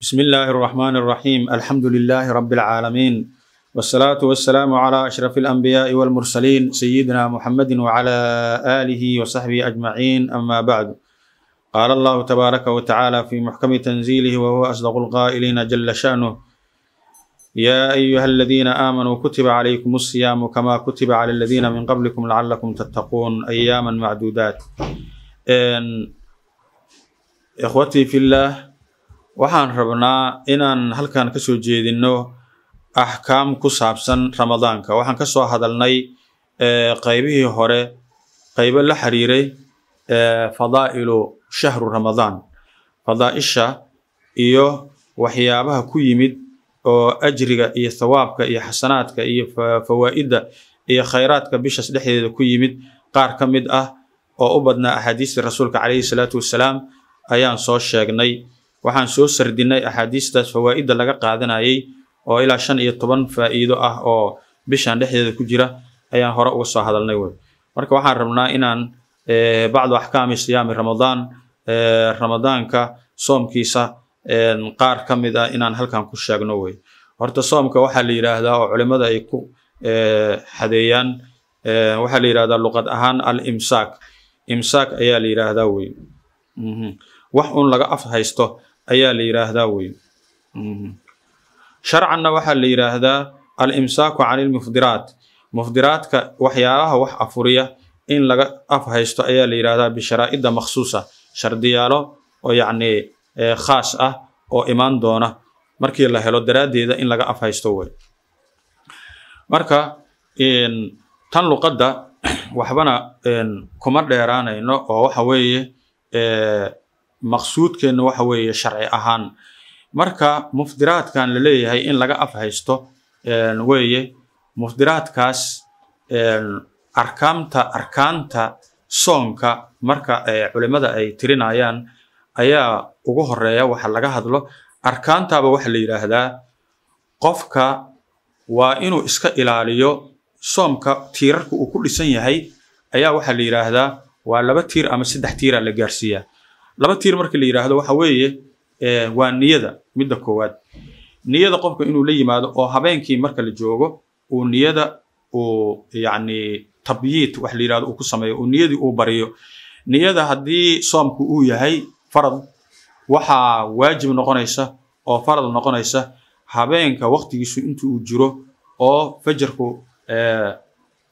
بسم الله الرحمن الرحيم الحمد لله رب العالمين والصلاة والسلام على أشرف الأنبياء والمرسلين سيدنا محمد وعلى آله وصحبه أجمعين أما بعد قال الله تبارك وتعالى في محكم تنزيله وهو أصدق القائلين جل شأنه يا أيها الذين آمنوا كتب عليكم الصيام كما كتب على الذين من قبلكم لعلكم تتقون أياما معدودات إن إخوتي في الله waxaan rabnaa inaan halkan ka soo jeedinno axkaam ku saabsan ramadaanka waxaan ka soo hadalnay eh, qaybihii hore qaybo la xiriiray eh, fadaa'ilu shahru ramadaan fadaa'isha iyo waxyaabaha ku yimid oo ajriga iyo thawaabka iyo xasanaadka iyo fawaa'idda iyo khayraadka bishas dhexdeeda ku yimid qaar ka mid ah oo u badnaa axaadiistii rasuulka calayhi salaatu wassalaam ayaan soo sheegnay waxaan soo sardinay axaadiistaas fawaa'idda laga qaadanayay oo ilaa shan iyo toban faa'iido ah oo bishan dhexdeeda ku jira ayaan hore uga soo hadalnay wey marka waxaan rabnaa inaan eh, bacdu axkaami siyaami ramadaan eh, ramadaanka soomkiisa eh, qaar ka mid ah inaan halkan ku sheegno wey horta soomka waxaa la yidhaahdaa oo culimmada ay ku xadeeyaan waxaa la yidhahdaa luqad ahaan al imsaak imsaak ayaa la yidhaahdaa wey mhm. wax un laga af haysto ayaa la yidhaahdaa wey mhm. sharcanna waxaa la yidhaahdaa alimsaaku can ilmufdiraat mufdiraadka waxyaalaha wax afuriya in laga af haysto ayaa la yidhaahdaa bisharaa'idda makhsuusa shardiyaalo oo yacni khaas ah oo imaan doona markii la helo daraaddeeda in laga af haysto wey marka tan luqadda waxbana kuma dheeraanayno oo waxa weeye maqsuudkeenna waxa weeye sharci ahaan marka mufdiraadkan la leeyahay in laga afhaysto weeye mufdiraadkaas arkaamta arkaanta soonka marka culimmada ay tirinayaan ayaa ugu horeeya waxa laga hadlo arkaantaaba waxaa la yidhaahdaa qofka waa inuu iska ilaaliyo soomka tiirarka uu ku dhisan yahay ayaa waxaa la yidhaahdaa waa laba tiir ama saddex tiiraa la gaarsiiyaa laba tiir marka la yidhaahdo waxa weeye waa niyada midda koowaad niyada qofka inuu la yimaado oo habeenkii marka la joogo uu niyada uu yacni tabyiid wax la yidhahdo uu ku sameeyo uu niyadii uu bariyo niyada haddii soomku uu yahay farad waxaa waajib noqonaysa oo farad noqonaysa habeenka waktigiisu inta uu jiro oo fajarku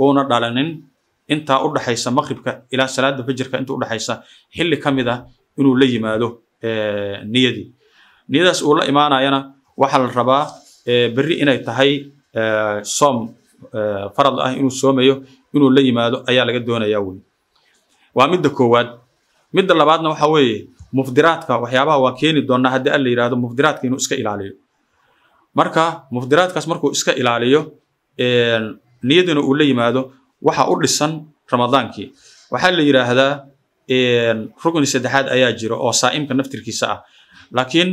uuna dhalanin intaa u dhaxaysa maqribka ilaa salaada fajarka inta u dhaxaysa xilli ka mid ah inuu la yimaado eh, niyadii niyadaas uu la imaanayana waxaa la rabaa eh, berri inay tahay eh, soom farad ah inuu soomayo inuu la yimaado ayaa laga doonayaa wey waa midda koowaad midda labaadna waxa weeye mufdiraadka waxyaabaha waan keeni doonnaa haddii alla yidhahdo mufdiraadka inuu iska ilaaliyo marka mufdiraadkaas markuu iska ilaaliyo niyadina uu la yimaado waxa u dhisan ramadaankii waxaa la yidhaahdaa rukni saddexaad ayaa jiro oo saaimka naftirkiisa ah laakiin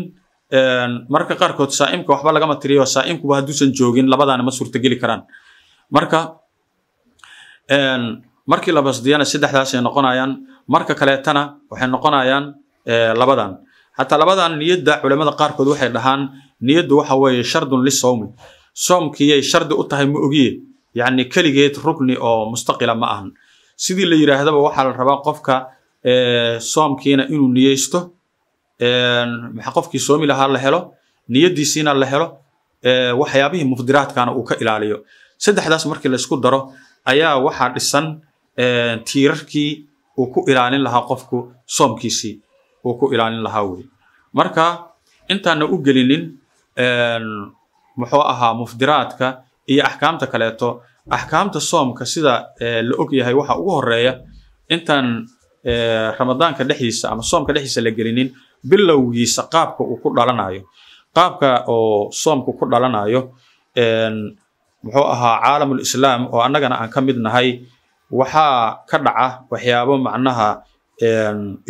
mararka qaarkood saaimka waxba lagama tiriyo saaimkuba hadduusan joogin labadaana ma suurtogeli karaan marka markii la basdiyana saddexdaasay noqonayaan marka kaleetana waxay noqonayaan eh, labadan xataa labadan niyadda culamada qaarkood waxay dhahaan niyaddu waxa weeye shardun lisawmi soomkiyay shardi u tahay ma ogiye yacni keligeed rukni oo mustaqila ma ahan sidii la yidhaahdaba waxaa la rabaa qofka soomkiina inuu niyeysto maxaa qofkii soomi lahaa la helo niyadiisiina la helo waxyaabihii mufdiraadkana uu ka ilaaliyo saddexdaas markii laysku daro ayaa waxaa dhisan tiirarkii uu ku ilaalin lahaa qofku soomkiisii uu ku ilaalin lahaa wey marka intaana u gelinin muxuu ahaa mufdiraadka iyo axkaamta kaleeto axkaamta soomka sida la og yahay waxa ugu horeeya intaan ramadaanka dhexdiisa ama soomka dhexdiisa la gelinin bilowgiisa qaabka uu ku dhalanayo qaabka oo soomku ku dhalanayo muxuu ahaa caalamul islaam oo annagana aan ka mid nahay waxaa ka dhaca waxyaabo macnaha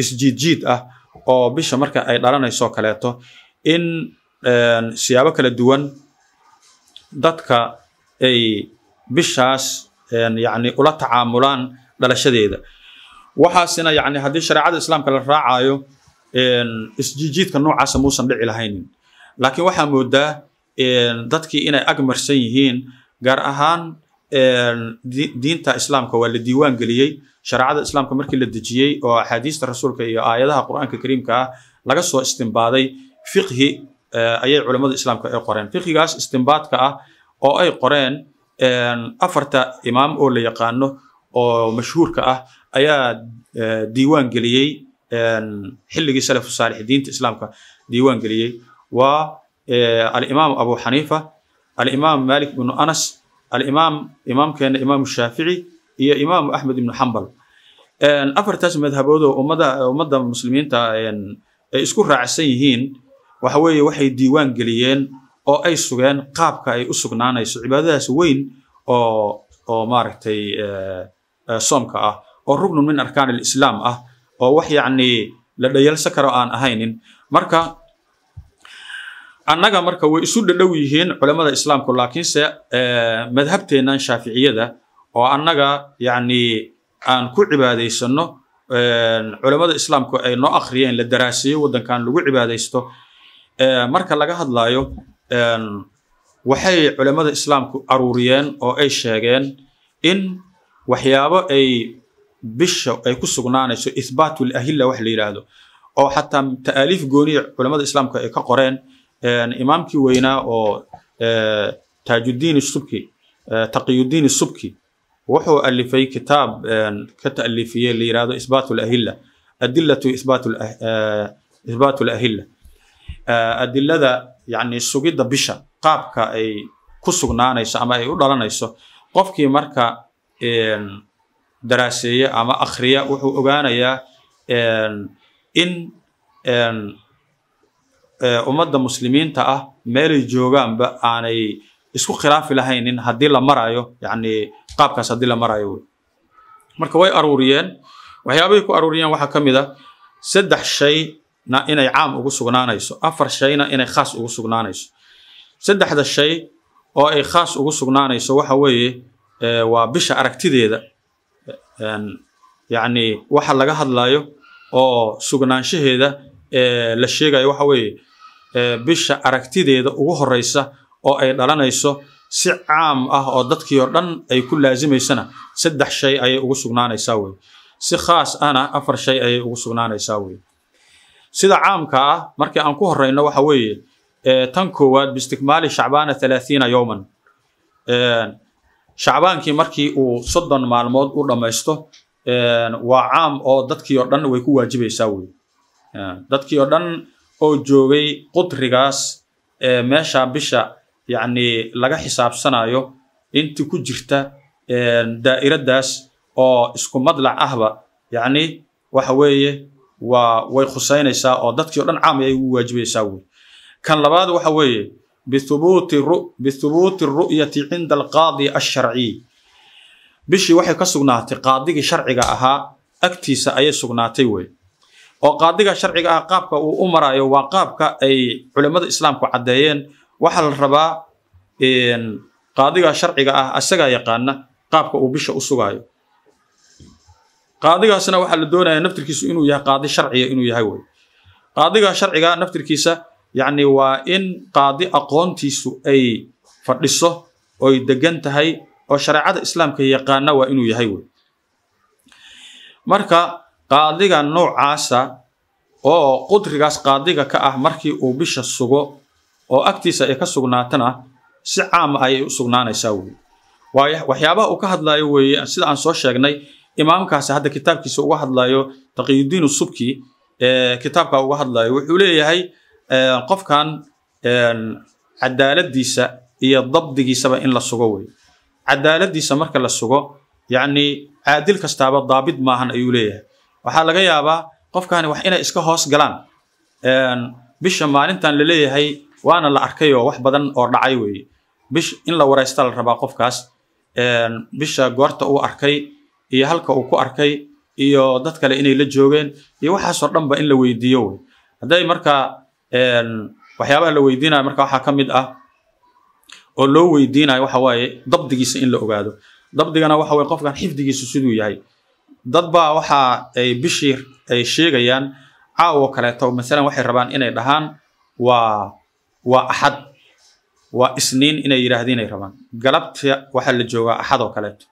isjiidjiid ah oo bisha marka ay dhalanayso kaleeto in siyaabo kala duwan dadka ay bishaas yacni ula tacaamulaan dhalashadeeda waxaasina yani haddii shareecada islaamka la raacaayo isjijiidka noocaasa muusan dhici lahaynin laakiin waxaa moodaa dadkii inay agmarsan yihiin gaar ahaan diinta islaamka waa la diiwaan geliyey shareecada islaamka markii la dejiyey oo axaadiista rasuulka iyo aayadaha qur'aanka kariimka ah laga soo istimbaaday fiqhi eh, ayay culammada islaamka ay qoreen fiqhigaas istimbaadka ah oo ay qoreen afarta imaam oo la yaqaano oo mashhuurka ah ayaa eh, diiwaan geliyey xilligii salafu saalix diinta islaamka diiwaan geliyey waa eh, alimaam abu xaniifa alimaam malik ibnu anas alimaam imaamkeena imaamu shaafici iyo imaamu axmed ibnu xambal afartaas madhaboodoo ummada ummadda muslimiinta ay isku raacsan yihiin waxa weeye waxay diiwaan geliyeen oo ay sugeen qaabka ay u sugnaanayso cibaadadaas weyn oo oo maaragtay eh, soomka ah oo rugnun min arkaan alislaam ah oo wax yacnii la dhayalsa karo aan ahaynin marka annaga marka way isu dhadhow yihiin culammada islaamku laakiinse eh, madhabteennan shaaficiyada oo annaga yacnii aan ku cibaadaysanno eh, culammada islaamku ay noo akhriyeen la daraaseeyo waddankan lagu cibaadaysto eh, marka laga hadlaayo waxay culammada islaamku aruuriyeen oo ay sheegeen in waxyaabo ay bisha ay ku sugnaanayso ihbaatu lahilla wax la yidhaahdo oo xataa ta'aaliif gooniya culamada islaamka ay ka qoreen imaamkii weynaa oo taajuddiin subki taqiyudiin subki wuxuu alifay kitaab ka ta'alifiyey la yidhaahdo ihbaatu lahilla adilatu ihbaatu lahilla adilada yani sugidda bisha qaabka ay ku sugnaanayso ama ay u dhalanayso qofkii marka daraaseeya ama akhriya wuxuu ogaanayaa in ummadda muslimiinta ah meelay joogaanba aanay isku khilaafi lahaynin haddii la maraayo yacni qaabkaas haddii la maraayo marka way aruuriyeen waxyaabahay ku aruuriyeen waxaa ka mid a ah saddex shayna inay caam ugu sugnaanayso afar shayna inay khaas ugu sugnaanayso saddexda shay oo ay khaas ugu sugnaanayso waxa weeye waa bisha aragtideeda yani waxa laga hadlayo oo sugnaanshaheeda la sheegayo waxa weeye bisha aragtideeda ugu horreysa oo ay dhalanayso si caam ah oo dadkii oo dhan ay ku laazimaysana saddex shay ayay ugu sugnaanaysaa wey si khaas ahna afar shay ayay ugu sugnaanaysaa wey sida caamka ah markii aan ku horeyno waxa weeye tan koowaad biistikmaali shacbaana talaatiina yowman shacbaankii markii uu soddon maalmood u dhammaysto waa caam oo dadkii oo dhan way ku waajibaysaa wey dadkii oo dhan oo joogay qutrigaas meesha bisha yacni laga xisaabsanayo inti ku jirta daa'iraddaas oo isku madlac ahba yacni waxa weeye waa way khusaynaysaa oo dadkii o dhan caam ayay ugu waajibaysaa wey kan labaad waxa weeye bihubuuti ru'yati cinda alqaadi asharciy bishii waxay ka sugnaatay qaadigii sharciga ahaa agtiisa ayay sugnaatay wey oo qaadiga sharciga ah qaabka uu u marayo waa qaabka ay culimmada islaamku caddeeyeen waxaa la rabaa qaadiga sharciga ah asagaa yaqaana qaabka uu bisha u sugaayo qaadigaasna waxaa la doonayaa naftirkiisu inuu yahay qaadi sharciya inuu yahay wey qaadiga sharciga naftirkiisa yacni waa in qaadi aqoontiisu ay fadhiso oy degan tahay oo shareecada islaamka yaqaana waa inuu yahay wey marka qaadiga noocaasa oo qudrigaas qaadiga ka ah markii uu bisha sugo oo agtiisa ay ka sugnaatana si caama ah ayay u sugnaanaysaa wey waxyaabaha uu ka hadlaayo weeye sida aan soo sheegnay imaamkaasi hadda kitaabkiisa uga hadlaayo taqiyudiin subki kitaabka uga hadlaayo wuxuu leeyahay qofkan cadaaladiisa iyo dabdigiisaba in la sugo wey cadaaladiisa marka la sugo yacnii caadil kastaaba daabid maahan ayuu leeyahay waxaa laga yaabaa qofkani wax inay iska hoos galaan bisha maalintan la leeyahay waana la arkayoo wax badan oo dhacay weeye bish in la waraysta la rabaa qofkaas bisha goorta uu arkay iyo halka uu ku arkay iyo dad kale inay la joogeen iyo waxaasoo dhanba in la weydiiyo wey hadday marka waxyaabaha la weydiinayo marka waxaa ka mid ah oo loo weydiinayo waxa waaye dabdigiisa in la ogaado dabdigana waxa weye qofkan xifdigiisu siduu yahay dad baa waxa ay bishii ay sheegayaan caawo kaleeto masalan waxay rabaan inay dhahaan waa waa axad waa isniin inay yidhaahdiinay rabaan galabta waxaa la joogaa axad oo kaleeto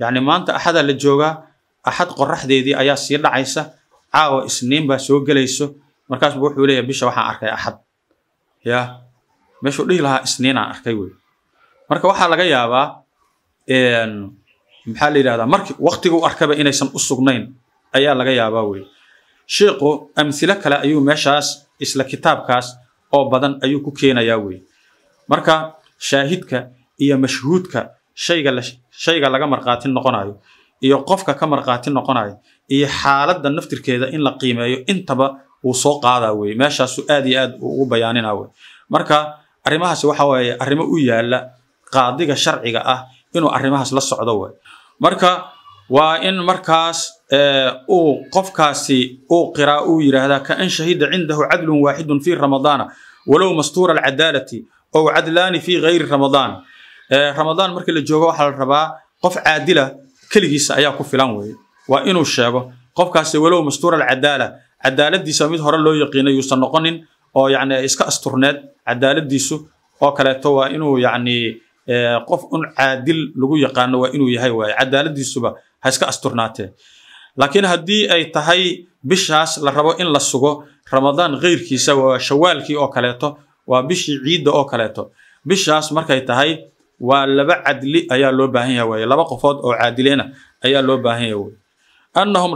yacni maanta axadaa la joogaa axad qoraxdeedii ayaa sii dhacaysa caawa isniin baa soo gelayso markaasbu wuxuu leeyahay bisha waxaan arkay axad ya meeshuu dhihi lahaa isniinaan arkay wey marka waxaa laga yaabaa maxaa la yidhahdaa marki waktigu arkaba inaysan u sugnayn ayaa laga yaabaa wey sheikhu amhilo kale ayuu meeshaas isla kitaabkaas oo badan ayuu ku keenayaa wey marka shaahidka iyo mashhuudka shayga shayga laga markhaati noqonayo iyo qofka ka markhaati noqonayo iyo xaaladda naftirkeeda in la qiimeeyo intaba uu soo qaadaa weye meeshaasu aad iyo aad ugu bayaaninaa wey marka arrimahaas waxa weeye arrimo u yaala qaadiga sharciga ah inuu arrimahaas la socdo wey marka waa in markaas eh, uu qofkaasi uu qiraa uu yidhaahdaa kaan shahida cindahu cadlun waaxidun fi ramadaana walow mastuura alcadaalati ow cadlaani fi gayri ramadaan eh, ramadaan markii la joogo waxaa la rabaa qof caadila keligiisa ayaa ku filan weye waa inuu sheego qofkaasi walow mastuura alcadaala cadaaladiisa mid hore loo yaqiina uusan noqonin oo yani iska asturneed cadaaladiisu oo kaleeto waa inuu yani qof un caadil lagu yaqaano waa inuu yahay waaye cadaaladiisuba ha iska asturnaatee laakiin haddii ay tahay bishaas la rabo in la sugo ramadaan keyrkiisa waa shawaalkii oo kaleeto waa bishii ciidda oo kaleeto bishaas markay tahay waa laba cadli ayaa loo baahan yaha waaye laba qofood oo caadileena ayaa loo baahan yaha waye anahum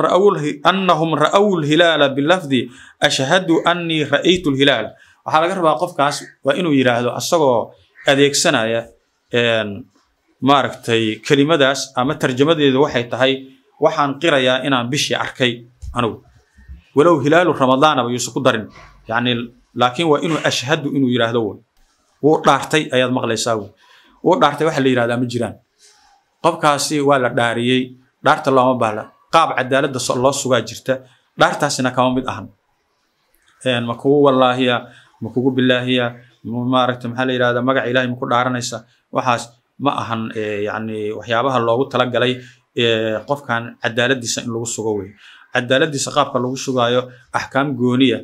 ra'ow lhilaala bilafdi ashhadu anii ra'aytu lhilaal waxaa laga rabaa qofkaas waa inuu yidhaahdo asagoo adeegsanaya maaragtay kelimadaas ama tarjamadeedu waxay tahay waxaan qirayaa inaan bishii arkay anugu walow hilaalu ramadaanaba yuusan ku darin yani laakiin waa inuu ashhadu inuu yidhaahdo w wuu dhaartay ayaad maqlaysaa w wuu dhaartay waxa la yidhahdaa ma jiraan qofkaasi waa la dhaariyey dhaarta looma bahla qaab cadaalada loo sugaa jirta dhaartaasina kama mid ahan ma kugu wallaahiya ma kugu bilaahiya maaragta maxaa la yidhahda magaca ilahay maku dhaaranaysa waxaas ma ahan yani waxyaabaha loogu talagalay qofkan cadaaladiisa in lagu sugo wey cadaaladiisa qaabka lagu sugaayo axkaam gooniya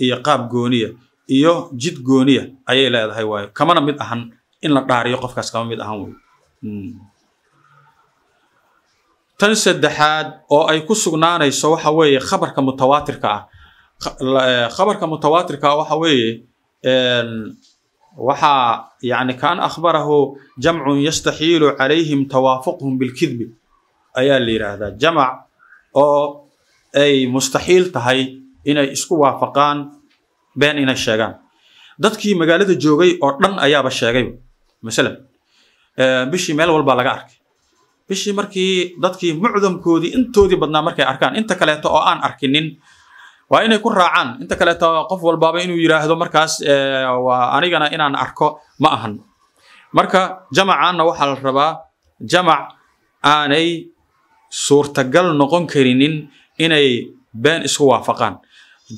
iyo qaab gooniya iyo jid gooniya ayay leedahay waayo kamana mid ahan in la dhaariyo qofkaas kama mid ahan wey hmm tan saddexaad oo ay ku sugnaanayso waxa weeye khabarka mutawaatirka ah eh, khabarka mutawaatirka ah waxa weeye waxaa yani kaan akhbarahu jamcun yastaxiilu calayhim tawaafuqhum bilkidbi ayaa la yidhaahdaa jamac oo ay mustaxiil tahay inay isku waafaqaan been inay sheegaan dadkii magaalada joogay oo dhan ayaaba sheegayba masalan eh, bishii meel walbaa laga arkay bishii markii dadkii mucdamkoodii intoodii badnaa markay arkaan inta kaleeto oo aan arkinin waa inay ku raacaan inta kaleeto qof walbaaba inuu yidhaahdo markaas waa anigana inaan arko ma ahan marka jamacaanna waxaa la rabaa jamac aanay suurtagal noqon karinin inay been isku waafaqaan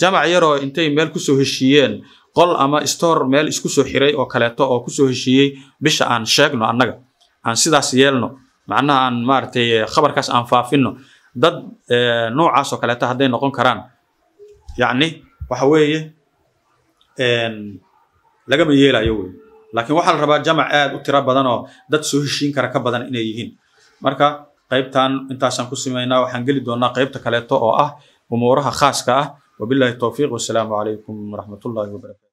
jamac yaroo intay meel kusoo heshiiyeen qol ama stoor meel isku soo xiray oo kaleeto oo kusoo heshiiyey bisha aan sheegno annaga aan sidaas yeelno macnaha aan maaragtay eh, khabarkaas aan faafino dad eh, noocaas kaleeta hadday noqon karaan yacni waxa weeye lagama yeelayo wey laakiin waxaa la rabaa jamac aad u tiro badan dad soo heshiin kara ka badan inay yihiin marka qaybtan intaasaan ku simaynaa waxaan geli doonaa qaybta kaleeto oo ah umuuraha khaaska ah wabillahi towfiiq wasalaamu calaykum waraxmatullahi wabarakatu